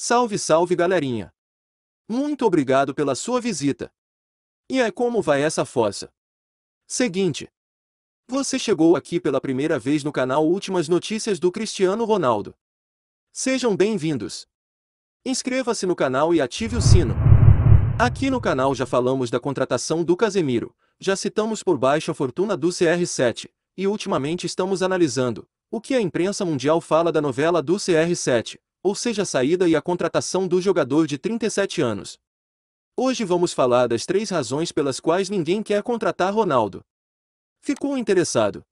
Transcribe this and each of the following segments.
Salve, salve galerinha! Muito obrigado pela sua visita. E aí é como vai essa fossa? Seguinte. Você chegou aqui pela primeira vez no canal Últimas Notícias do Cristiano Ronaldo. Sejam bem-vindos. Inscreva-se no canal e ative o sino. Aqui no canal já falamos da contratação do Casemiro, já citamos por baixo a fortuna do CR7, e ultimamente estamos analisando o que a imprensa mundial fala da novela do CR7, ou seja a saída e a contratação do jogador de 37 anos. Hoje vamos falar das três razões pelas quais ninguém quer contratar Ronaldo. Ficou interessado?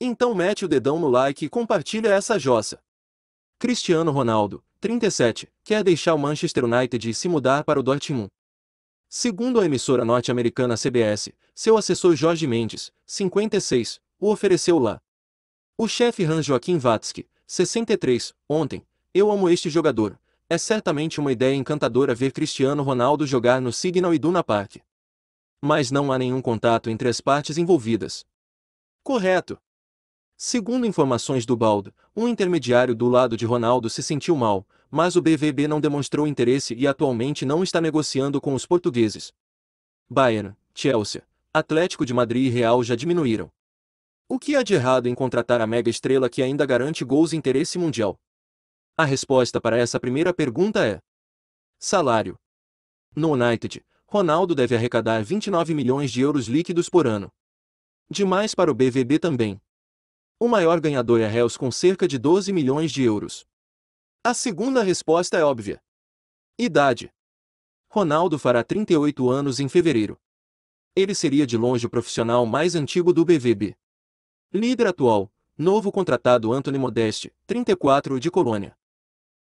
Então mete o dedão no like e compartilha essa jossa. Cristiano Ronaldo, 37, quer deixar o Manchester United e se mudar para o Dortmund. Segundo a emissora norte-americana CBS, seu assessor Jorge Mendes, 56, o ofereceu lá. O chefe Hans Joaquim Vatsky, 63, ontem, eu amo este jogador. É certamente uma ideia encantadora ver Cristiano Ronaldo jogar no Signal Iduna Park. Mas não há nenhum contato entre as partes envolvidas. Correto. Segundo informações do Baldo, um intermediário do lado de Ronaldo se sentiu mal, mas o BVB não demonstrou interesse e atualmente não está negociando com os portugueses. Bayern, Chelsea, Atlético de Madrid e Real já diminuíram. O que há de errado em contratar a mega estrela que ainda garante gols e interesse mundial? A resposta para essa primeira pergunta é: salário. No United, Ronaldo deve arrecadar 29 milhões de euros líquidos por ano. Demais para o BVB também. O maior ganhador é Reus com cerca de 12 milhões de euros. A segunda resposta é óbvia. Idade. Ronaldo fará 38 anos em fevereiro. Ele seria de longe o profissional mais antigo do BVB. Líder atual, novo contratado Anthony Modeste, 34 de Colônia.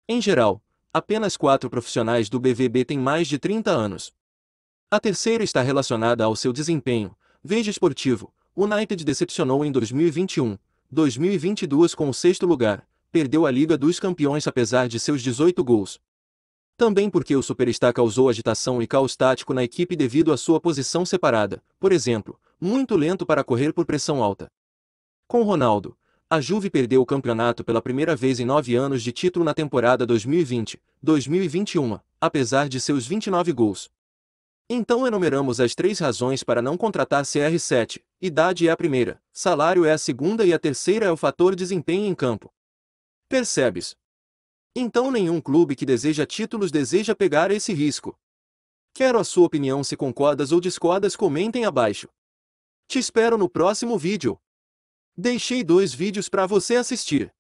Em geral, apenas quatro profissionais do BVB têm mais de 30 anos. A terceira está relacionada ao seu desempenho. Veja esportivo. United decepcionou em 2021, 2022 com o sexto lugar, perdeu a Liga dos Campeões apesar de seus 18 gols. Também porque o superstar causou agitação e caos tático na equipe devido à sua posição separada, por exemplo, muito lento para correr por pressão alta. Com Ronaldo, a Juve perdeu o campeonato pela primeira vez em nove anos de título na temporada 2020-2021, apesar de seus 29 gols. Então enumeramos as três razões para não contratar CR7. Idade é a primeira, salário é a segunda e a terceira é o fator desempenho em campo. Percebes? Então nenhum clube que deseja títulos deseja pegar esse risco. Quero a sua opinião se concordas ou discordas comentem abaixo. Te espero no próximo vídeo. Deixei dois vídeos para você assistir.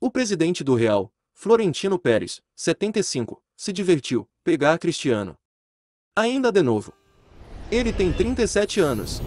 O presidente do Real, Florentino Pérez, 75, se divertiu, pegar Cristiano. Ainda de novo. Ele tem 37 anos.